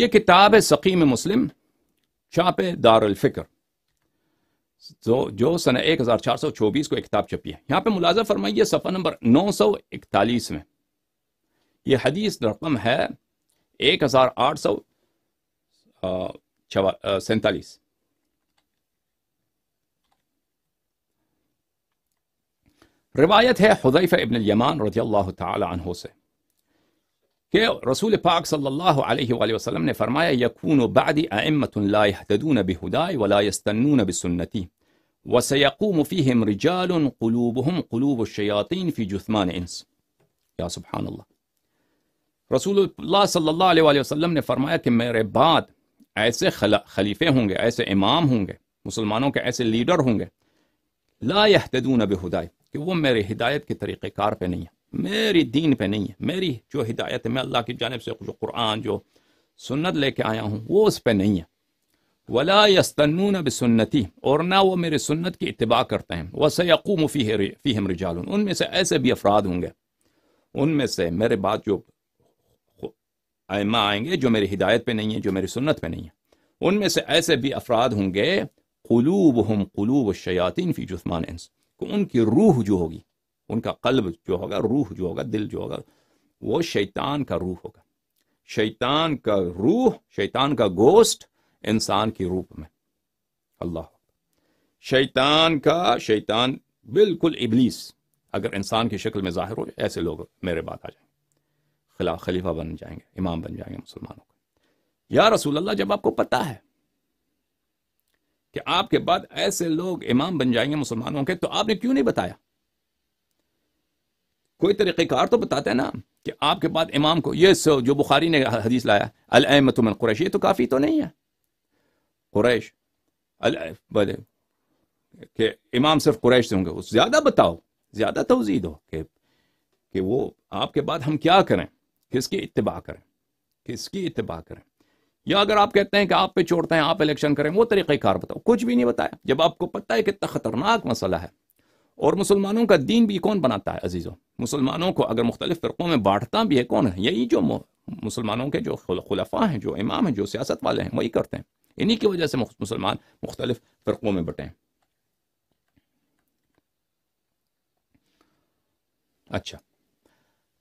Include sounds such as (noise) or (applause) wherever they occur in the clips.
یہ کتاب ہے سقیم مسلم چھاپ دار دارالفکر جو جو سن ایک ہزار چار سو چوبیس کو ایک کتاب چپی ہے یہاں پہ ملازم فرمائیے صفحہ نمبر نو سو اکتالیس میں یہ حدیث رقم ہے ایک ہزار آٹھ سو سینتالیس روایت ہے حضیفہ ابن الیمان رضی اللہ تعالی عنہ سے کہ رسول پاک صلی اللہ علیہ وآلہ وسلم نے فرمایا یقون و بعد امت اللہ ہدا ولاَستنبِ سنتی وسیقو مفیجالقلوب ہم غلوب و شیاطین فی یا سبحان اللہ رسول اللہ صلی اللہ علیہ وآلہ وسلم نے فرمایا کہ میرے بعد ایسے خلیفے ہوں گے ایسے امام ہوں گے مسلمانوں کے ایسے لیڈر ہوں گے لا ددونب ہدائے کہ وہ میرے ہدایت کے طریقہ کار پہ نہیں ہیں میری دین پہ نہیں ہے میری جو ہدایت ہے میں اللہ کی جانب سے جو قرآن جو سنت لے کے آیا ہوں وہ اس پہ نہیں ہے ولا یسنون بسنتی سنتی اور نہ وہ میرے سنت کی اتباع کرتے ہیں وہ سیقو مفیح فیمر جال ان میں سے ایسے بھی افراد ہوں گے ان میں سے میرے بات جو آئیں گے جو میری ہدایت پہ نہیں ہے جو میری سنت پہ نہیں ہے ان میں سے ایسے بھی افراد ہوں گے قلوب ہم قلوب و شیاطین فی جسمان ان کی روح جو ہوگی ان کا قلب جو ہوگا روح جو ہوگا دل جو ہوگا وہ شیطان کا روح ہوگا شیطان کا روح شیطان کا گوشت انسان کے روپ میں اللہ شیطان کا شیطان بالکل ابلیس اگر انسان کی شکل میں ظاہر ہو ایسے لوگ میرے بات آ جائیں خلا خلیفہ بن جائیں گے امام بن جائیں گے مسلمانوں کا یا رسول اللہ جب آپ کو پتہ ہے کہ آپ کے بعد ایسے لوگ امام بن جائیں گے مسلمانوں کے تو آپ نے کیوں نہیں بتایا کوئی طریقہ کار تو بتاتے ہیں نا کہ آپ کے بعد امام کو یہ سو جو بخاری نے حدیث لایا من قریش یہ تو کافی تو نہیں ہے قریش بولے کہ امام صرف قریش سے ہوں گے زیادہ بتاؤ زیادہ توضیع دو کہ کہ وہ آپ کے بعد ہم کیا کریں کس کی اتباع کریں کس کی اتباع کریں یا اگر آپ کہتے ہیں کہ آپ پہ چھوڑتے ہیں آپ الیکشن کریں وہ طریقہ کار بتاؤ کچھ بھی نہیں بتایا جب آپ کو پتہ ہے کتنا خطرناک مسئلہ ہے اور مسلمانوں کا دین بھی کون بناتا ہے عزیزوں مسلمانوں کو اگر مختلف فرقوں میں بانٹتا بھی ہے کون ہے یہی جو مسلمانوں کے جو خلفا ہیں جو امام ہیں جو سیاست والے ہیں وہی کرتے ہیں انہی کی وجہ سے مسلمان مختلف فرقوں میں بٹے اچھا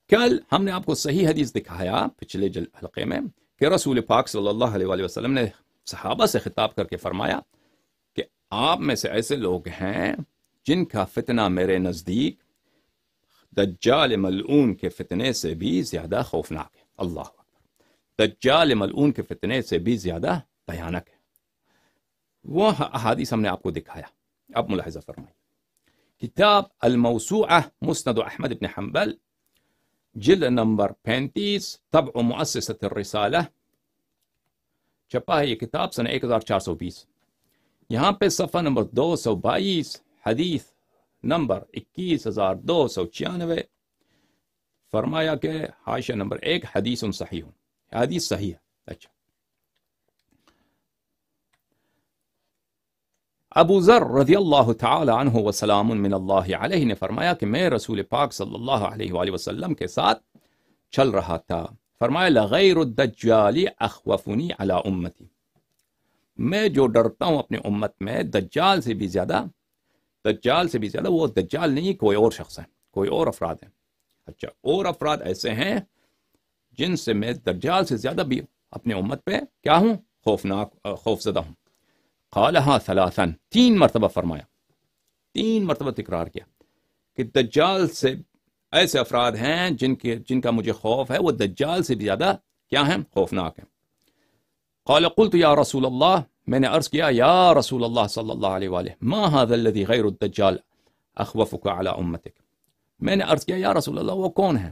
کل ہم نے آپ کو صحیح حدیث دکھایا پچھلے حلقے میں کہ رسول پاک صلی اللہ علیہ وسلم نے صحابہ سے خطاب کر کے فرمایا کہ آپ میں سے ایسے لوگ ہیں जिन का फितना मेरे नज़दीक दज्जाल मलून के फितने से भी ज़्यादा खौफनाक है अल्लाह अकबर दज्जाल मलून के फितने से भी ज़्यादा भयानक है वह अहादीस हमने आपको दिखाया अब मुलाहजा फरमाई किताब अलमौसूआ मुस्ंद अहमद इबन हम्बल जिल नंबर पैंतीस तब मुअससत रसाला छपा है ये किताब सन 1420 यहाँ पे सफ़ा नंबर 222 حدیث نمبر اکیس ہزار دو سو چھیانوے فرمایا کہ حاشہ نمبر ایک حدیث ان صحیح ہوں حدیث صحیح ہے اچھا ابو ذر رضی اللہ تعالی عنہ وسلم من اللہ علیہ نے فرمایا کہ میں رسول پاک صلی اللہ علیہ وآلہ وسلم کے ساتھ چل رہا تھا فرمایا لغیر الدجال اخوفنی علی امتی میں جو ڈرتا ہوں اپنے امت میں دجال سے بھی زیادہ دجال سے بھی زیادہ وہ دجال نہیں کوئی اور شخص ہے کوئی اور افراد ہیں اچھا اور افراد ایسے ہیں جن سے میں دجال سے زیادہ بھی اپنے امت پہ کیا ہوں خوفناک خوف زدہ ہوں خالہ تین مرتبہ فرمایا تین مرتبہ تکرار کیا کہ دجال سے ایسے افراد ہیں جن کے جن کا مجھے خوف ہے وہ دجال سے بھی زیادہ کیا ہیں خوفناک ہیں قال قلت یا رسول اللہ میں نے عرض کیا یا رسول اللہ صلی اللہ علیہ وآلہ ما الذي غیر الدجال اخوفک على امتك میں نے عرض کیا یا رسول اللہ وہ کون ہیں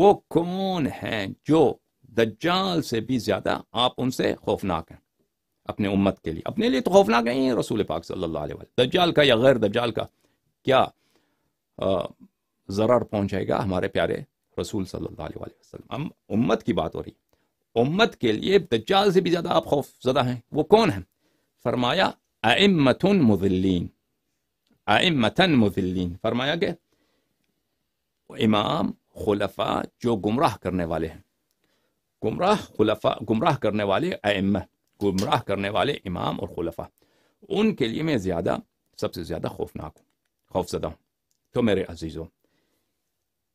وہ کون ہیں جو دجال سے بھی زیادہ آپ ان سے خوفناک ہیں اپنے امت کے لیے اپنے لیے تو خوفناک ہیں رسول پاک صلی اللہ علیہ وآلہ دجال کا یا غیر دجال کا کیا ضرر پہنچائے گا ہمارے پیارے رسول صلی اللہ علیہ وآلہ وسلم امت کی بات ہو رہی ہے امت کے لیے دجال سے بھی زیادہ آپ خوف زدہ ہیں وہ کون ہیں فرمایا امتن مذلین امتن مذلین فرمایا کہ امام خلفاء جو گمراہ کرنے والے ہیں گمراہ خلفاء گمراہ کرنے والے ام گمراہ کرنے والے امام اور خلفاء ان کے لیے میں زیادہ سب سے زیادہ خوفناک ہوں خوف زدہ ہوں تو میرے عزیزوں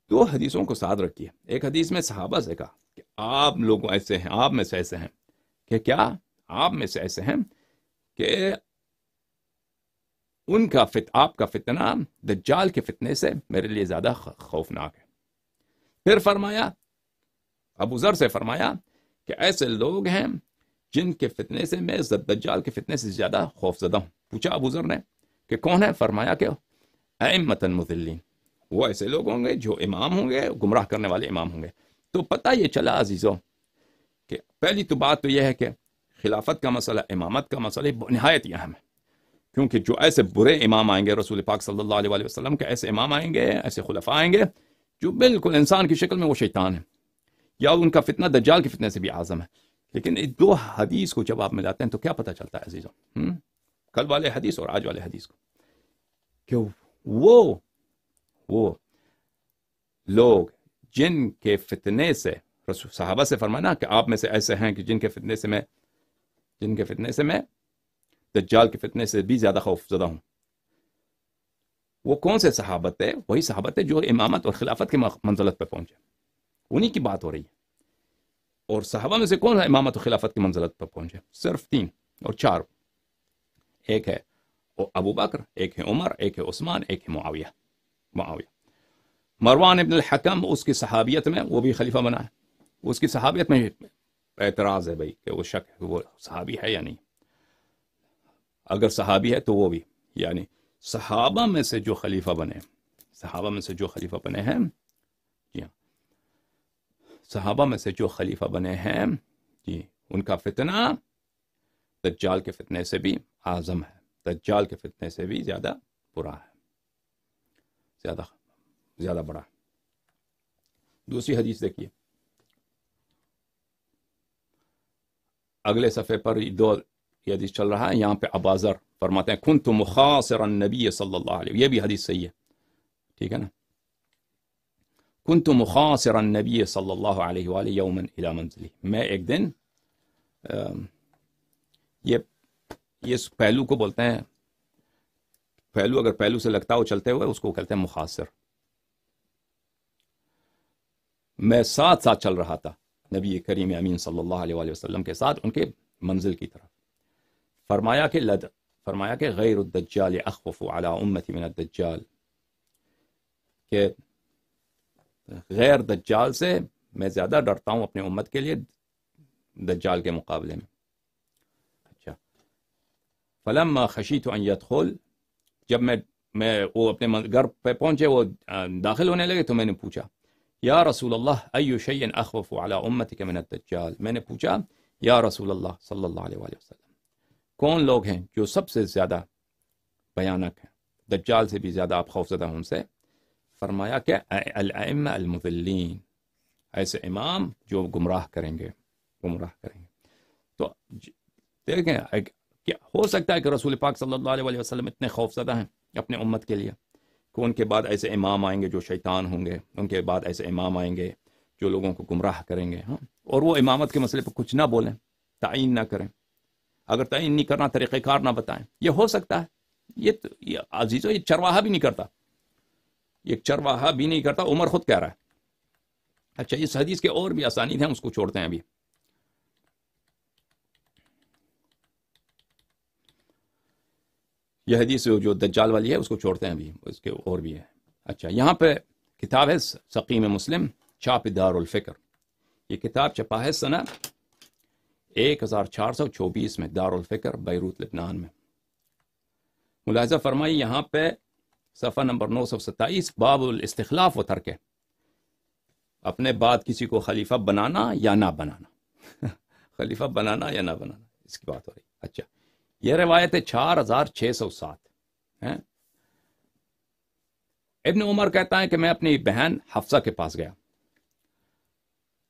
دو حدیثوں کو ساتھ رکھیے ایک حدیث میں صحابہ سے کہا کہ آپ لوگ ایسے ہیں آپ میں سے ایسے ہیں کہ کیا آپ میں سے ایسے ہیں کہ ان کا فت آپ کا فتنہ دجال کے فتنے سے میرے لیے زیادہ خوفناک ہے پھر فرمایا ابو ذر سے فرمایا کہ ایسے لوگ ہیں جن کے فتنے سے میں دجال کے فتنے سے زیادہ خوف زدہ ہوں پوچھا ابو ذر نے کہ کون ہے فرمایا کہ اے متن مدلین وہ ایسے لوگ ہوں گے جو امام ہوں گے گمراہ کرنے والے امام ہوں گے تو پتہ یہ چلا عزیزوں کہ پہلی تو بات تو یہ ہے کہ خلافت کا مسئلہ امامت کا مسئلہ نہایت ہی اہم ہے کیونکہ جو ایسے برے امام آئیں گے رسول پاک صلی اللہ علیہ وسلم کے ایسے امام آئیں گے ایسے خلفاء آئیں گے جو بالکل انسان کی شکل میں وہ شیطان ہے یا ان کا فتنہ دجال کے فتنے سے بھی اعظم ہے لیکن دو حدیث کو جب آپ ملاتے ہیں تو کیا پتہ چلتا ہے عزیزوں کل والے حدیث اور آج والے حدیث کو کہ وہ وہ لوگ جن کے فتنے سے صحابہ سے فرمانا کہ آپ میں سے ایسے ہیں کہ جن کے فتنے سے میں جن کے فتنے سے میں دجال کے فتنے سے بھی زیادہ خوف زدہ ہوں وہ کون سے صحابت ہے وہی صحابت ہے جو امامت اور خلافت کے منزلت پہ پہنچے انہی کی بات ہو رہی ہے اور صحابہ میں سے کون ہے امامت و خلافت کی منزلت پہ پہنچے صرف تین اور چار ایک ہے ابو بکر ایک ہے عمر ایک ہے عثمان ایک ہے معاویہ معاویہ مروان ابن الحکم اس کی صحابیت میں وہ بھی خلیفہ بنا ہے اس کی صحابیت میں اعتراض ہے بھائی کہ وہ شک ہے وہ صحابی ہے یا نہیں اگر صحابی ہے تو وہ بھی یعنی صحابہ میں سے جو خلیفہ بنے صحابہ میں سے جو خلیفہ بنے ہیں جی ہاں صحابہ میں سے جو خلیفہ بنے ہیں جی ان کا فتنہ دجال کے فتنے سے بھی اعظم ہے دجال کے فتنے سے بھی زیادہ برا ہے زیادہ زیادہ بڑا دوسری حدیث دیکھیے اگلے صفحے پر دو حدیث چل رہا ہے یہاں پہ ابازر فرماتے ہیں کن تو مخاصر نبی صلی اللہ علیہ یہ بھی حدیث صحیح ہے ٹھیک ہے نا کن تو مخاصر نبی صلی اللہ علیہ یومن میں ایک دن یہ اس پہلو کو بولتے ہیں پہلو اگر پہلو سے لگتا ہو چلتے ہوئے اس کو کہتے ہیں مخاصر میں ساتھ ساتھ چل رہا تھا نبی کریم امین صلی اللہ علیہ وسلم کے ساتھ ان کے منزل کی طرف فرمایا کہ لد فرمایا کہ غیر الدجال اخوف امتی من الدجال کہ غیر دجال سے میں زیادہ ڈرتا ہوں اپنے امت کے لیے دجال کے مقابلے میں اچھا فلم خشی تو یدخل جب میں میں وہ اپنے گھر پہ پہنچے وہ داخل ہونے لگے تو میں نے پوچھا یا رسول اللہ ایو شیئن اخوف علی امتک من الدجال میں نے پوچھا یا رسول اللہ صلی اللہ علیہ وآلہ وسلم کون لوگ ہیں جو سب سے زیادہ بیانک ہیں دجال سے بھی زیادہ آپ خوف زدہ ہوں سے فرمایا کہ ایسے امام جو گمراہ کریں گے گمراہ کریں گے تو دیکھیں ہو سکتا ہے کہ رسول پاک صلی اللہ علیہ وآلہ وسلم اتنے خوف زدہ ہیں اپنے امت کے لیے کہ ان کے بعد ایسے امام آئیں گے جو شیطان ہوں گے ان کے بعد ایسے امام آئیں گے جو لوگوں کو گمراہ کریں گے ہاں اور وہ امامت کے مسئلے پہ کچھ نہ بولیں تعین نہ کریں اگر تعین نہیں کرنا طریقہ کار نہ بتائیں یہ ہو سکتا ہے یہ تو یہ عزیز و یہ چرواہا بھی نہیں کرتا یہ چرواہا بھی نہیں کرتا عمر خود کہہ رہا ہے اچھا یہ حدیث کے اور بھی آسانی ہیں اس کو چھوڑتے ہیں ابھی یہ حدیث جو دجال والی ہے اس کو چھوڑتے ہیں اس کے اور بھی ہے اچھا یہاں پہ کتاب ہے سقیم مسلم دار الفکر یہ کتاب چھپا ہے ایک ہزار چار سو چوبیس میں دار الفکر بیروت لبنان میں ملاحظہ فرمائی یہاں پہ صفحہ نمبر نو سو ستائیس باب الاستخلاف و ترک اپنے بعد کسی کو خلیفہ بنانا یا نہ بنانا (laughs) خلیفہ بنانا یا نہ بنانا اس کی بات ہو رہی ہے اچھا یہ روایت ہے چار ہزار چھ سو سات ابن عمر کہتا ہے کہ میں اپنی بہن حفصہ کے پاس گیا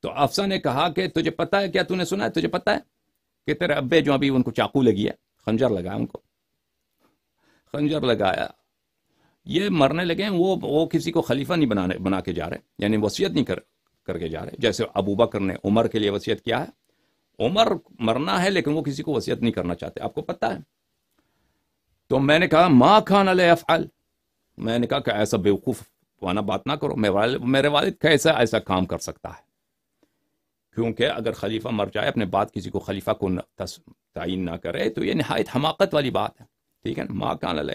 تو افسا نے کہا کہ تجھے پتا ہے کیا تو نے سنا ہے تجھے پتا ہے کہ تیرے ابے جو ابھی ان کو چاقو لگی ہے خنجر لگایا ان کو خنجر لگایا یہ مرنے لگے ہیں وہ وہ کسی کو خلیفہ نہیں بنانے بنا کے جا رہے یعنی وسیعت نہیں کر کے جا رہے جیسے ابو بکر نے عمر کے لیے وسیعت کیا ہے عمر مرنا ہے لیکن وہ کسی کو وصیت نہیں کرنا چاہتے آپ کو پتہ ہے تو میں نے کہا ماں کھانا لے افعال میں نے کہا کہ ایسا بیوقوف وانا بات نہ کرو میرے والد کیسا ایسا کام کر سکتا ہے کیونکہ اگر خلیفہ مر جائے اپنے بات کسی کو خلیفہ کو تعین نہ کرے تو یہ نہایت حماقت والی بات ہے ٹھیک ہے ماں کان لے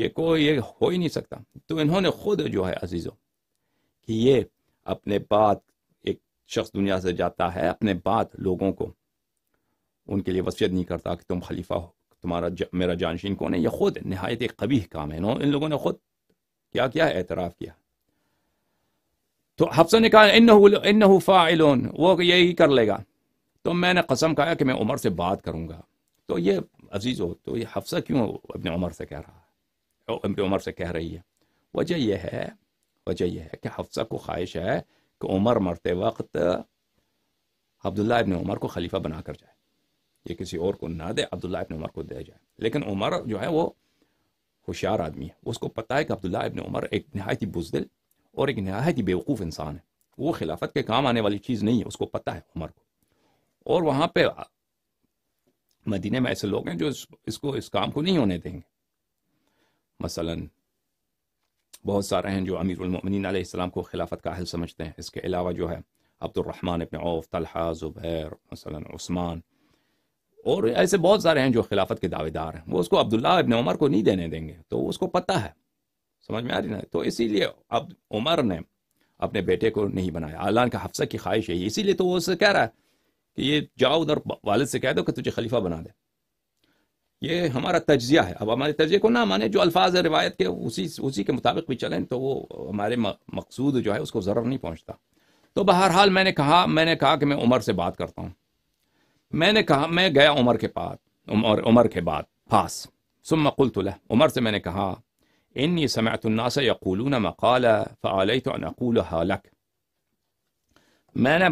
یہ کوئی یہ ہو ہی نہیں سکتا تو انہوں نے خود جو ہے عزیزوں کہ یہ اپنے بات شخص دنیا سے جاتا ہے اپنے بعد لوگوں کو ان کے لیے وصیت نہیں کرتا کہ تم خلیفہ ہو تمہارا میرا جانشین کون ہے یہ خود نہایت ایک قبی کام ہے ان لوگوں نے خود کیا کیا اعتراف کیا تو حفصہ نے کہا ان حفا فاعلون وہ یہی کر لے گا تو میں نے قسم کہا کہ میں عمر سے بات کروں گا تو یہ عزیز ہو تو یہ حفصہ کیوں اپنے عمر سے کہہ رہا ہے اپنی عمر سے کہہ رہی ہے وجہ یہ ہے وجہ یہ ہے کہ حفصہ کو خواہش ہے کہ عمر مرتے وقت عبداللہ ابن عمر کو خلیفہ بنا کر جائے یہ کسی اور کو نہ دے عبداللہ ابن عمر کو دے جائے لیکن عمر جو ہے وہ ہوشیار آدمی ہے اس کو پتہ ہے کہ عبداللہ ابن عمر ایک نہایت ہی بزدل اور ایک نہایت ہی بیوقوف انسان ہے وہ خلافت کے کام آنے والی چیز نہیں ہے اس کو پتہ ہے عمر کو اور وہاں پہ مدینہ میں ایسے لوگ ہیں جو اس کو اس کام کو نہیں ہونے دیں گے مثلاً بہت سارے ہیں جو امیر المؤمنین علیہ السلام کو خلافت کا حل سمجھتے ہیں اس کے علاوہ جو ہے عبد الرحمن ابن عوف طلحہ زبیر مثلا عثمان اور ایسے بہت سارے ہیں جو خلافت کے دعوے دار ہیں وہ اس کو عبداللہ ابن عمر کو نہیں دینے دیں گے تو اس کو پتہ ہے سمجھ میں آ رہی نا تو اسی لیے اب عمر نے اپنے بیٹے کو نہیں بنایا اللہ کا حفصہ کی خواہش ہے اسی لیے تو وہ اسے کہہ رہا ہے کہ یہ جاؤ ادھر والد سے کہہ دو کہ تجھے خلیفہ بنا دے یہ ہمارا تجزیہ ہے اب ہمارے تجزیہ کو نہ مانے جو الفاظ روایت کے اسی اسی کے مطابق بھی چلیں تو وہ ہمارے مقصود جو ہے اس کو ضرور نہیں پہنچتا تو بہرحال میں نے کہا میں نے کہا کہ میں عمر سے بات کرتا ہوں میں نے کہا میں گیا عمر کے پاس عمر عمر کے بعد ثم سم له عمر سے میں نے کہا ان سمعت النا سے مقال فعلۂ تو نقول لک میں نے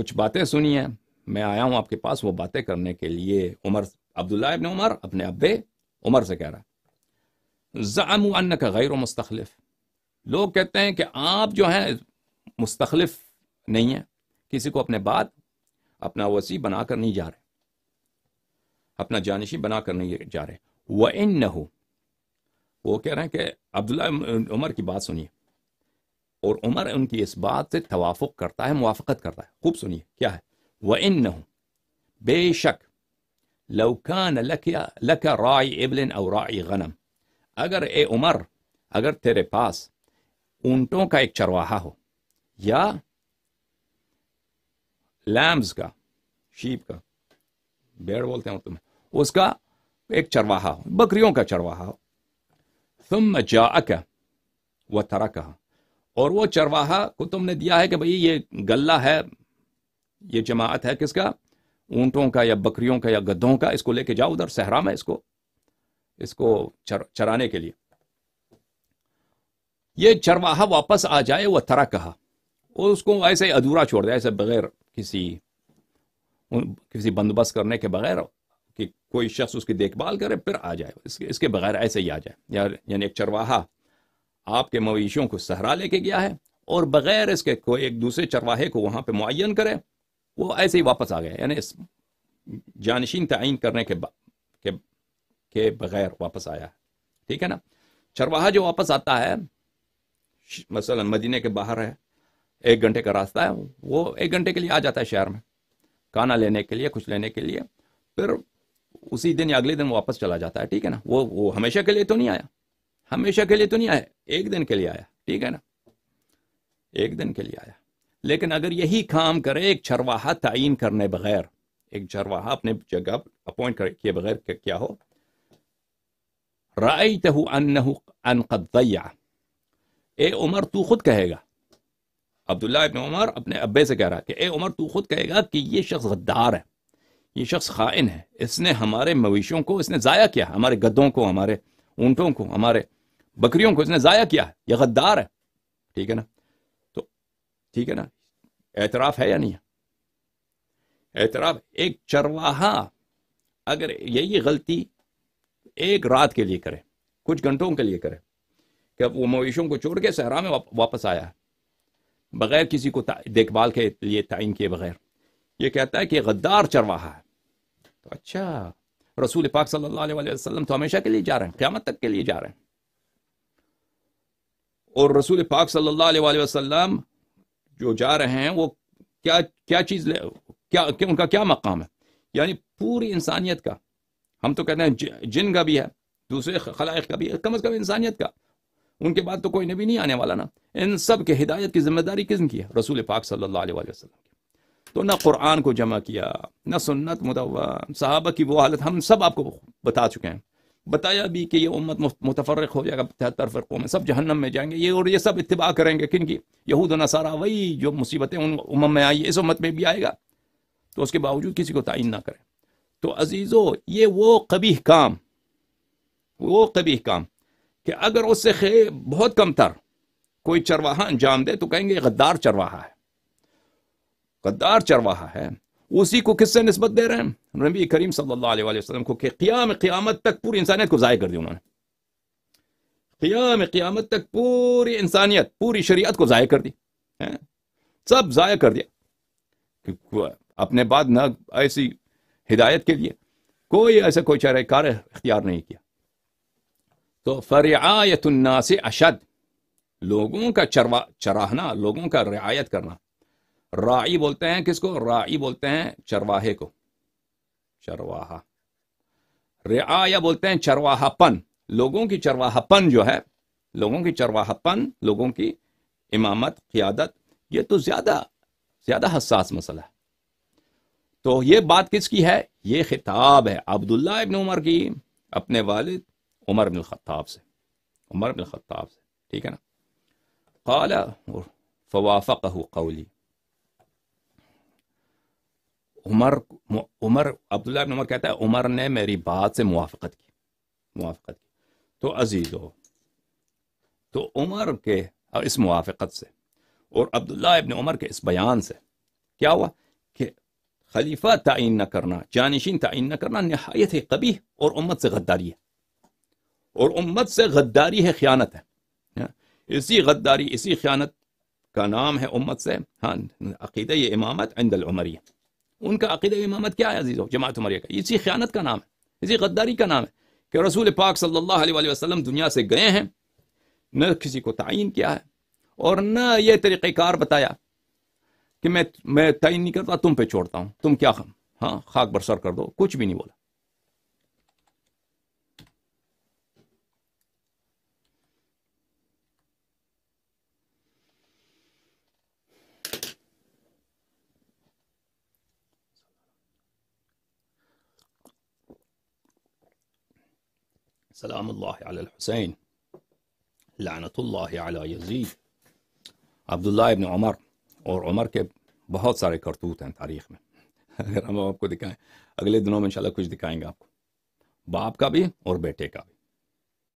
کچھ باتیں سنی ہیں میں آیا ہوں آپ کے پاس وہ باتیں کرنے کے لیے عمر عبداللہ ابن عمر اپنے ابے عمر سے کہہ رہا ہے ضام ان کا غیر و مستخلف لوگ کہتے ہیں کہ آپ جو ہیں مستخلف نہیں ہیں کسی کو اپنے بات اپنا وسیع بنا کر نہیں جا رہے اپنا جانشی بنا کر نہیں جا رہے وہ ان نہ ہو وہ کہہ رہے ہیں کہ عبداللہ عمر کی بات سنیے اور عمر ان کی اس بات سے توافق کرتا ہے موافقت کرتا ہے خوب سنیے کیا ہے وإنه بشك لو كان لك لك راعي إبل أو راعي غنم أجر إي عمر أجر تري باس أنتم كأيك ایک چرواہا ہو یا لیمز کا شیپ کا بیڑ بولتے ہیں تمہیں اس کا ایک چرواہا ہو بکریوں کا ثم جا و ترا اور وہ چرواہا کو تم نے دیا ہے کہ بھئی یہ گلہ ہے یہ جماعت ہے کس کا اونٹوں کا یا بکریوں کا یا گدھوں کا اس کو لے کے جاؤ ادھر صحرا میں اس کو اس کو چر, چرانے کے لیے یہ چرواہا واپس آ جائے وہ ترا کہا اور اس کو ایسے ادھورا چھوڑ دے ایسے بغیر کسی کسی بندوبست کرنے کے بغیر کہ کوئی شخص اس کی دیکھ بھال کرے پھر آ جائے اس کے بغیر ایسے ہی آ جائے یار یعنی ایک چرواہا آپ کے مویشیوں کو صحرا لے کے گیا ہے اور بغیر اس کے کوئی ایک دوسرے چرواہے کو وہاں پہ معین کرے وہ ایسے ہی واپس آ گئے یعنی جانشین تعین کرنے کے بغیر واپس آیا ہے ٹھیک ہے نا چرواہا جو واپس آتا ہے مثلا مدینہ کے باہر ہے ایک گھنٹے کا راستہ ہے وہ ایک گھنٹے کے لیے آ جاتا ہے شہر میں کانا لینے کے لیے کچھ لینے کے لیے پھر اسی دن یا اگلے دن واپس چلا جاتا ہے ٹھیک ہے نا وہ وہ ہمیشہ کے لیے تو نہیں آیا ہمیشہ کے لیے تو نہیں آیا ایک دن کے لیے آیا ٹھیک ہے نا ایک دن کے لیے آیا لیکن اگر یہی کام کرے ایک چرواہا تعین کرنے بغیر ایک چرواہا اپنے جگہ اپوائنٹ بغیر کیا ہو ضیع اے عمر تو خود کہے گا عبداللہ ابن عمر اپنے ابے سے کہہ رہا کہ اے عمر تو خود کہے گا کہ یہ شخص غدار ہے یہ شخص خائن ہے اس نے ہمارے مویشیوں کو اس نے ضائع کیا ہمارے گدوں کو ہمارے اونٹوں کو ہمارے بکریوں کو اس نے ضائع کیا یہ غدار ہے ٹھیک ہے نا ٹھیک ہے نا اعتراف ہے یا نہیں اعتراف ایک چرواہا اگر یہی غلطی ایک رات کے لیے کرے کچھ گھنٹوں کے لیے کرے کہ اب وہ مویشوں کو چھوڑ کے صحرا میں واپس آیا ہے بغیر کسی کو دیکھ بھال کے لیے تعین کیے بغیر یہ کہتا ہے کہ غدار چرواہا ہے تو اچھا رسول پاک صلی اللہ علیہ وسلم تو ہمیشہ کے لیے جا رہے ہیں قیامت تک کے لیے جا رہے ہیں اور رسول پاک صلی اللہ علیہ وسلم جو جا رہے ہیں وہ کیا کیا چیز لے کیا ان کا کیا مقام ہے یعنی پوری انسانیت کا ہم تو کہتے ہیں جن کا بھی ہے دوسرے خلائق کا بھی ہے کم از کم انسانیت کا ان کے بعد تو کوئی نبی نہیں آنے والا نا ان سب کے ہدایت کی ذمہ داری کس نے کی ہے رسول پاک صلی اللہ علیہ وآلہ وسلم کی تو نہ قرآن کو جمع کیا نہ سنت متوََََََََََ صحابہ کی وہ حالت ہم سب آپ کو بتا چکے ہیں بتایا بھی کہ یہ امت متفرق ہو جائے گا تہتر فرقوں میں سب جہنم میں جائیں گے یہ اور یہ سب اتباع کریں گے کیونکہ یہود و نصارہ وہی جو مصیبتیں ان امم میں آئی اس امت میں بھی آئے گا تو اس کے باوجود کسی کو تعین نہ کریں تو عزیزو یہ وہ قبیح کام وہ قبیح کام کہ اگر اس سے خیر بہت کم تر کوئی چرواہا انجام دے تو کہیں گے غدار چرواہا ہے غدار چرواہا ہے اسی کو کس سے نسبت دے رہے ہیں نبی کریم صلی اللہ علیہ وسلم کو کہ قیام قیامت تک پوری انسانیت کو ضائع کر دی انہوں نے قیام قیامت تک پوری انسانیت پوری شریعت کو ضائع کر دی سب ضائع کر دیا اپنے بعد نہ ایسی ہدایت کے لیے کوئی ایسا کوئی کار اختیار نہیں کیا تو فرعایت الناس اشد لوگوں کا چراہنا لوگوں کا رعایت کرنا راعی بولتے ہیں کس کو راعی بولتے ہیں چرواہے کو چرواہا رعایا بولتے ہیں چرواہا پن لوگوں کی چرواہا پن جو ہے لوگوں کی چرواہا پن لوگوں کی امامت قیادت یہ تو زیادہ زیادہ حساس مسئلہ ہے تو یہ بات کس کی ہے یہ خطاب ہے عبداللہ ابن عمر کی اپنے والد عمر بن الخطاب سے عمر بن الخطاب سے ٹھیک ہے نا قال فوافقہ قولی عمر عمر عبداللہ عمر کہتا ہے عمر نے میری بات سے موافقت کی موافقت کی تو عزیز ہو تو عمر کے اس موافقت سے اور عبداللہ ابن عمر کے اس بیان سے کیا ہوا کہ خلیفہ تعین نہ کرنا جانشین تعین نہ کرنا نہایت ہی کبھی اور امت سے غداری ہے اور امت سے غداری ہے خیانت ہے اسی غداری اسی خیانت کا نام ہے امت سے ہاں یہ امامت عند العمری ہے ان کا عقیدہ امامت کیا ہے عزیز جماعت عمریہ کا اسی خیانت کا نام ہے اسی غداری کا نام ہے کہ رسول پاک صلی اللہ علیہ وسلم دنیا سے گئے ہیں نہ کسی کو تعین کیا ہے اور نہ یہ طریقہ کار بتایا کہ میں میں تعین نہیں کرتا تم پہ چھوڑتا ہوں تم کیا خم ہاں خاک برسر کر دو کچھ بھی نہیں بولا سلام اللہ علی الحسین لعنت اللہ علی یزید عبداللہ ابن عمر اور عمر کے بہت سارے کرتوت ہیں تاریخ میں اگر ہم آپ کو دکھائیں اگلے دنوں میں انشاءاللہ کچھ دکھائیں گے آپ کو باپ کا بھی اور بیٹے کا بھی